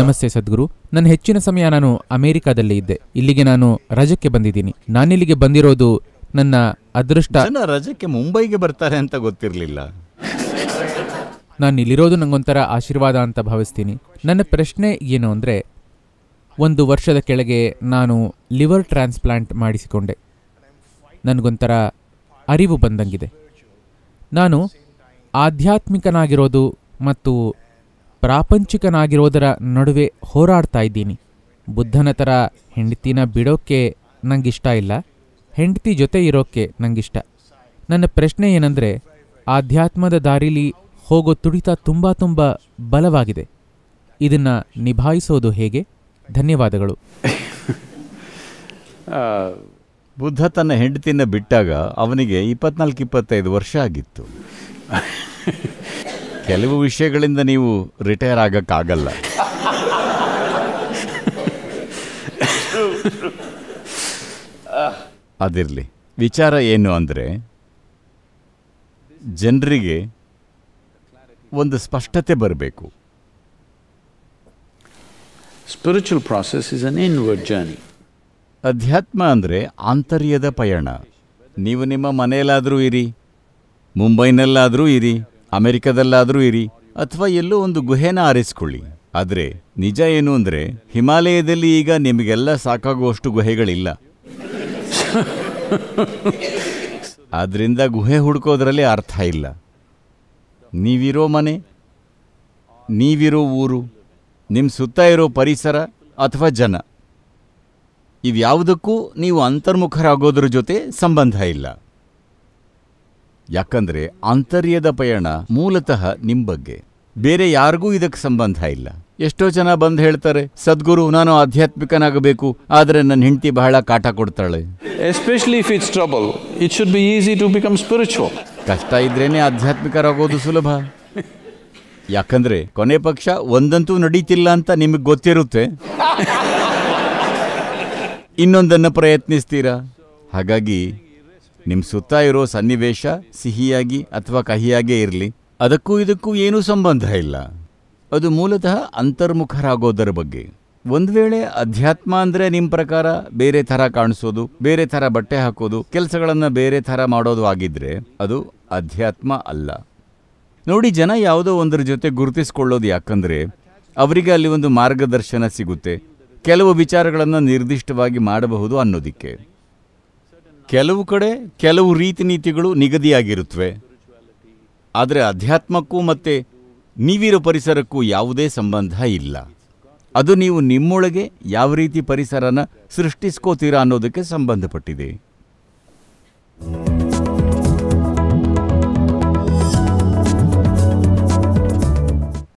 ನಮಸ್ತೆ ಸದ್ಗುರು ನನ್ನ ಹೆಚ್ಚಿನ ಸಮಯ ನಾನು ಅಮೆರಿಕಾದಲ್ಲಿ ಇದ್ದೆ ಇಲ್ಲಿಗೆ ನಾನು ರಜಕ್ಕೆ ಬಂದಿದ್ದೀನಿ ನಾನಿಲ್ಲಿಗೆ ಬಂದಿರೋದು ನನ್ನ ಅದೃಷ್ಟ ರಜಕ್ಕೆ ಮುಂಬೈಗೆ ಬರ್ತಾರೆ ಅಂತ ಗೊತ್ತಿರಲಿಲ್ಲ ನಾನು ಇಲ್ಲಿರೋದು ನಂಗೊಂಥರ ಆಶೀರ್ವಾದ ಅಂತ ಭಾವಿಸ್ತೀನಿ ನನ್ನ ಪ್ರಶ್ನೆ ಏನು ಅಂದರೆ ಒಂದು ವರ್ಷದ ಕೆಳಗೆ ನಾನು ಲಿವರ್ ಟ್ರಾನ್ಸ್ಪ್ಲಾಂಟ್ ಮಾಡಿಸಿಕೊಂಡೆ ನನಗೊಂಥರ ಅರಿವು ಬಂದಂಗಿದೆ ನಾನು ಆಧ್ಯಾತ್ಮಿಕನಾಗಿರೋದು ಮತ್ತು ಪ್ರಾಪಂಚಿಕನಾಗಿರೋದರ ನಡುವೆ ಹೋರಾಡ್ತಾ ಇದ್ದೀನಿ ಬುದ್ಧನ ಥರ ಹೆಂಡತಿನ ಬಿಡೋಕ್ಕೆ ಇಷ್ಟ ಇಲ್ಲ ಹೆಂಡತಿ ಜೊತೆ ಇರೋಕ್ಕೆ ನನಗಿಷ್ಟ ನನ್ನ ಪ್ರಶ್ನೆ ಏನಂದರೆ ಆಧ್ಯಾತ್ಮದ ದಾರಿಲಿ ಹೋಗೋ ತುಡಿತ ತುಂಬ ತುಂಬ ಬಲವಾಗಿದೆ ಇದನ್ನು ನಿಭಾಯಿಸೋದು ಹೇಗೆ ಧನ್ಯವಾದಗಳು ಬುದ್ಧ ತನ್ನ ಹೆಂಡತಿನ ಬಿಟ್ಟಾಗ ಅವನಿಗೆ ಇಪ್ಪತ್ನಾಲ್ಕು ಇಪ್ಪತ್ತೈದು ವರ್ಷ ಆಗಿತ್ತು ಕೆಲವು ವಿಷಯಗಳಿಂದ ನೀವು ರಿಟೈರ್ ಆಗಕ್ಕಾಗಲ್ಲ ಅದಿರಲಿ ವಿಚಾರ ಏನು ಅಂದರೆ ಜನರಿಗೆ ಒಂದು ಸ್ಪಷ್ಟತೆ ಬರಬೇಕು spiritual process is an inward journey ಅಧ್ಯಾತ್ಮ ಅಂದರೆ ಆಂತರ್ಯದ ಪಯಣ ನೀವು ನಿಮ್ಮ ಮನೆಯಲ್ಲಾದರೂ ಇರಿ ಮುಂಬೈನಲ್ಲಾದರೂ ಇರಿ ಅಮೆರಿಕದಲ್ಲಾದರೂ ಇರಿ ಅಥವಾ ಎಲ್ಲೋ ಒಂದು ಗುಹೆನ ಆರಿಸ್ಕೊಳ್ಳಿ ಆದರೆ ನಿಜ ಏನು ಅಂದರೆ ಹಿಮಾಲಯದಲ್ಲಿ ಈಗ ನಿಮಗೆಲ್ಲ ಸಾಕಾಗುವಷ್ಟು ಗುಹೆಗಳಿಲ್ಲ ಆದ್ದರಿಂದ ಗುಹೆ ಹುಡುಕೋದ್ರಲ್ಲಿ ಅರ್ಥ ಇಲ್ಲ ನೀವಿರೋ ಮನೆ ನೀವಿರೋ ಊರು ನಿಮ್ಮ ಸುತ್ತ ಇರೋ ಪರಿಸರ ಅಥವಾ ಜನ ಇವ್ಯಾವುದಕ್ಕೂ ನೀವು ಅಂತರ್ಮುಖರಾಗೋದ್ರ ಜೊತೆ ಸಂಬಂಧ ಇಲ್ಲ ಯಾಕಂದರೆ ಆಂತರ್ಯದ ಪಯಣ ಮೂಲತಃ ನಿಮ್ಮ ಬಗ್ಗೆ ಬೇರೆ ಯಾರಿಗೂ ಇದಕ್ಕೆ ಸಂಬಂಧ ಇಲ್ಲ ಎಷ್ಟೋ ಜನ ಬಂದು ಹೇಳ್ತಾರೆ ಸದ್ಗುರು ನಾನು ಆಧ್ಯಾತ್ಮಿಕನಾಗಬೇಕು ಆದರೆ ನನ್ನ ಹೆಂಡತಿ ಬಹಳ ಕಾಟ ಕೊಡ್ತಾಳೆ especially if it's trouble it should be easy to become spiritual ಕಷ್ಟ ಇದ್ರೇನೆ ಆಧ್ಯಾತ್ಮಿಕರಾಗೋದು ಸುಲಭ ಯಾಕಂದ್ರೆ ಕೊನೆ ಪಕ್ಷ ಒಂದಂತೂ ನಡೀತಿಲ್ಲ ಅಂತ ನಿಮಗೆ ಗೊತ್ತಿರುತ್ತೆ ಇನ್ನೊಂದನ್ನು ಪ್ರಯತ್ನಿಸ್ತೀರಾ ಹಾಗಾಗಿ ನಿಮ್ಮ ಸುತ್ತ ಇರೋ ಸನ್ನಿವೇಶ ಸಿಹಿಯಾಗಿ ಅಥವಾ ಕಹಿಯಾಗೇ ಇರಲಿ ಅದಕ್ಕೂ ಇದಕ್ಕೂ ಏನೂ ಸಂಬಂಧ ಇಲ್ಲ ಅದು ಮೂಲತಃ ಅಂತರ್ಮುಖರಾಗೋದರ ಬಗ್ಗೆ ಒಂದು ವೇಳೆ ಅಧ್ಯಾತ್ಮ ಅಂದರೆ ನಿಮ್ಮ ಪ್ರಕಾರ ಬೇರೆ ಥರ ಕಾಣಿಸೋದು ಬೇರೆ ಥರ ಬಟ್ಟೆ ಹಾಕೋದು ಕೆಲಸಗಳನ್ನು ಬೇರೆ ಥರ ಮಾಡೋದು ಆಗಿದ್ದರೆ ಅದು ಅಧ್ಯಾತ್ಮ ಅಲ್ಲ ನೋಡಿ ಜನ ಯಾವುದೋ ಒಂದರ ಜೊತೆ ಗುರುತಿಸ್ಕೊಳ್ಳೋದು ಯಾಕಂದರೆ ಅವರಿಗೆ ಅಲ್ಲಿ ಒಂದು ಮಾರ್ಗದರ್ಶನ ಸಿಗುತ್ತೆ ಕೆಲವು ವಿಚಾರಗಳನ್ನು ನಿರ್ದಿಷ್ಟವಾಗಿ ಮಾಡಬಹುದು ಅನ್ನೋದಕ್ಕೆ ಕೆಲವು ಕಡೆ ಕೆಲವು ರೀತಿ ನೀತಿಗಳು ನಿಗದಿಯಾಗಿರುತ್ತವೆ ಆದರೆ ಅಧ್ಯಾತ್ಮಕ್ಕೂ ಮತ್ತು ನೀವಿರೋ ಪರಿಸರಕ್ಕೂ ಯಾವುದೇ ಸಂಬಂಧ ಇಲ್ಲ ಅದು ನೀವು ನಿಮ್ಮೊಳಗೆ ಯಾವ ರೀತಿ ಪರಿಸರನ ಸೃಷ್ಟಿಸ್ಕೋತೀರಾ ಅನ್ನೋದಕ್ಕೆ ಸಂಬಂಧಪಟ್ಟಿದೆ